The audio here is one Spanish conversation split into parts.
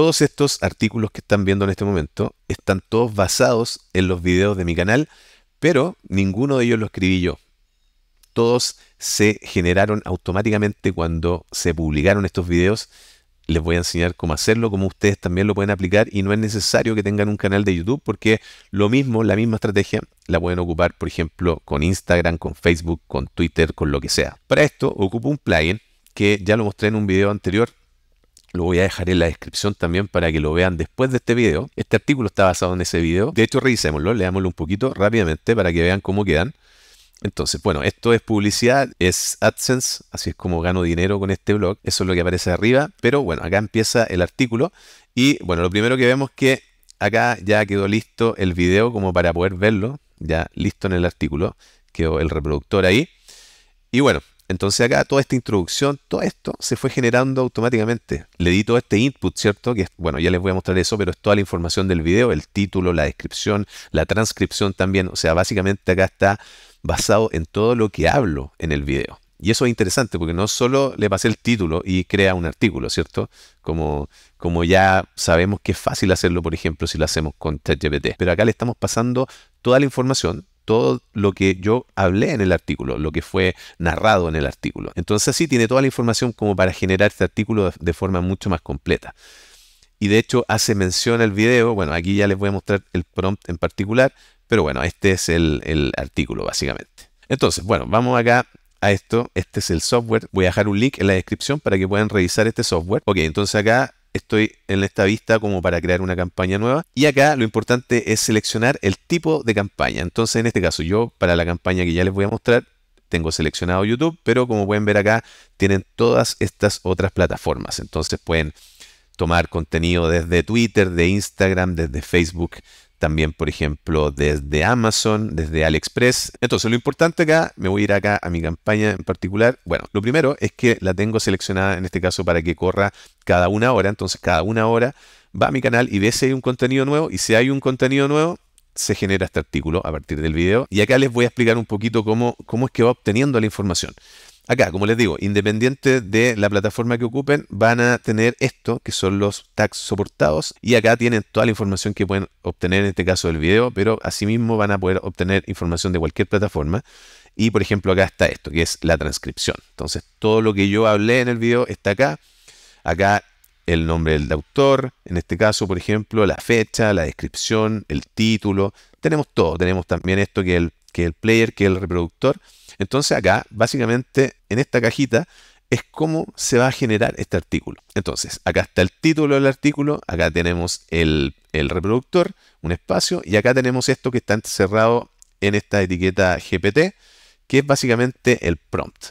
Todos estos artículos que están viendo en este momento están todos basados en los videos de mi canal, pero ninguno de ellos lo escribí yo. Todos se generaron automáticamente cuando se publicaron estos videos. Les voy a enseñar cómo hacerlo, cómo ustedes también lo pueden aplicar y no es necesario que tengan un canal de YouTube porque lo mismo, la misma estrategia la pueden ocupar, por ejemplo, con Instagram, con Facebook, con Twitter, con lo que sea. Para esto ocupo un plugin que ya lo mostré en un video anterior, lo voy a dejar en la descripción también para que lo vean después de este video. Este artículo está basado en ese video. De hecho, revisémoslo, leámoslo un poquito rápidamente para que vean cómo quedan. Entonces, bueno, esto es publicidad, es AdSense, así es como gano dinero con este blog, eso es lo que aparece arriba, pero bueno, acá empieza el artículo y bueno, lo primero que vemos que acá ya quedó listo el video como para poder verlo, ya listo en el artículo, quedó el reproductor ahí. Y bueno, entonces acá toda esta introducción, todo esto se fue generando automáticamente. Le di todo este input, ¿cierto? Que bueno, ya les voy a mostrar eso, pero es toda la información del video, el título, la descripción, la transcripción también. O sea, básicamente acá está basado en todo lo que hablo en el video. Y eso es interesante porque no solo le pasé el título y crea un artículo, ¿cierto? Como, como ya sabemos que es fácil hacerlo, por ejemplo, si lo hacemos con ChatGPT. Pero acá le estamos pasando toda la información todo lo que yo hablé en el artículo, lo que fue narrado en el artículo. Entonces así tiene toda la información como para generar este artículo de forma mucho más completa. Y de hecho hace mención al video, bueno, aquí ya les voy a mostrar el prompt en particular, pero bueno, este es el, artículo básicamente. Entonces, bueno, vamos acá a esto. Este es el software. Voy a dejar un link en la descripción para que puedan revisar este software. Ok, entonces acá estoy en esta vista como para crear una campaña nueva. Y acá lo importante es seleccionar el tipo de campaña. Entonces, en este caso, yo para la campaña que ya les voy a mostrar, tengo seleccionado YouTube, pero como pueden ver acá, tienen todas estas otras plataformas. Entonces pueden tomar contenido desde Twitter, de Instagram, desde Facebook, también, por ejemplo, desde Amazon, desde AliExpress. Entonces, lo importante acá, me voy a ir acá a mi campaña en particular. Bueno, lo primero es que la tengo seleccionada en este caso para que corra cada una hora. Entonces, cada una hora va a mi canal y ve si hay un contenido nuevo. Y si hay un contenido nuevo, se genera este artículo a partir del video. Y acá les voy a explicar un poquito cómo, cómo es que va obteniendo la información. Acá, como les digo, independiente de la plataforma que ocupen, van a tener esto, que son los tags soportados, y acá tienen toda la información que pueden obtener, en este caso del video, pero asimismo van a poder obtener información de cualquier plataforma. Y por ejemplo, acá está esto, que es la transcripción. Entonces, todo lo que yo hablé en el video está acá. Acá el nombre del autor, en este caso, por ejemplo, la fecha, la descripción, el título, tenemos todo. Tenemos también esto que el, que el player, que el reproductor. Entonces acá, básicamente, en esta cajita es cómo se va a generar este artículo. Entonces, acá está el título del artículo, acá tenemos el, el reproductor, un espacio, y acá tenemos esto que está encerrado en esta etiqueta GPT, que es básicamente el prompt.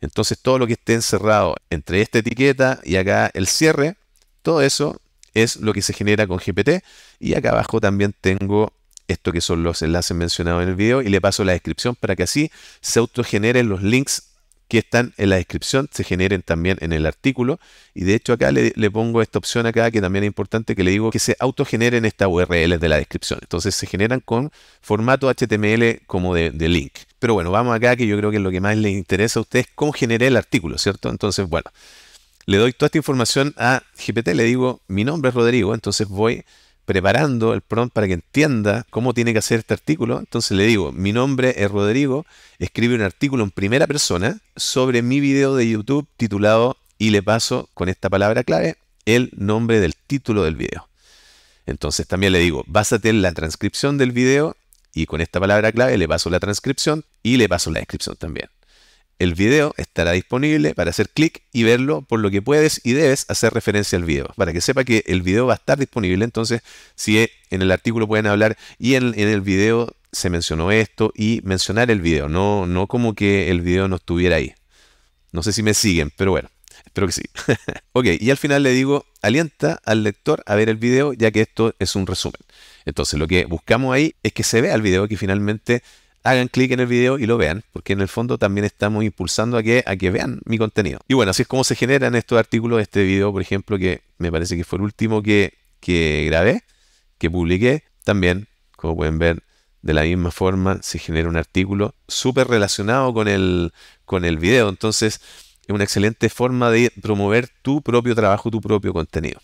Entonces, todo lo que esté encerrado entre esta etiqueta y acá el cierre, todo eso es lo que se genera con GPT. Y acá abajo también tengo esto que son los enlaces mencionados en el video y le paso la descripción para que así se autogeneren los links que están en la descripción, se generen también en el artículo y de hecho acá le, pongo esta opción acá que también es importante que le digo que se autogeneren estas URLs de la descripción. Entonces se generan con formato HTML como de, link. Pero bueno, vamos acá que yo creo que lo que más les interesa a ustedes cómo generé el artículo, ¿cierto? Entonces, bueno, le doy toda esta información a GPT, le digo, mi nombre es Rodrigo, entonces voy preparando el prompt para que entienda cómo tiene que hacer este artículo, entonces le digo, mi nombre es Rodrigo, escribe un artículo en primera persona sobre mi video de YouTube titulado y le paso con esta palabra clave el nombre del título del video. Entonces también le digo, básate en la transcripción del video y con esta palabra clave le paso la transcripción y le paso la descripción también. El video estará disponible para hacer clic y verlo por lo que puedes y debes hacer referencia al video. Para que sepa que el video va a estar disponible, entonces si en el artículo pueden hablar y en, el video se mencionó esto y mencionar el video, no, no como que el video no estuviera ahí. No sé si me siguen, pero bueno, espero que sí. ok, y al final le digo, alienta al lector a ver el video, ya que esto es un resumen. Entonces lo que buscamos ahí es que se vea el video, que finalmente hagan clic en el video y lo vean, porque en el fondo también estamos impulsando a que, vean mi contenido. Y bueno, así es como se generan estos artículos. Este video, por ejemplo, que me parece que fue el último que, grabé, que publiqué, también, como pueden ver, de la misma forma se genera un artículo súper relacionado con el, con el video. Entonces, es una excelente forma de promover tu propio trabajo, tu propio contenido.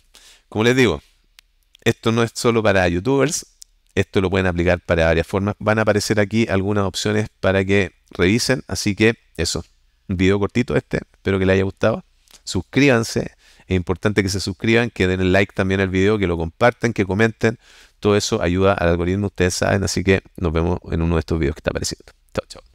Como les digo, esto no es solo para youtubers, esto lo pueden aplicar para varias formas. Van a aparecer aquí algunas opciones para que revisen. Así que eso, un video cortito este. Espero que les haya gustado. Suscríbanse. Es importante que se suscriban, que den like también al video, que lo compartan, que comenten. Todo eso ayuda al algoritmo, ustedes saben. Así que nos vemos en uno de estos videos que está apareciendo. Chao, chao.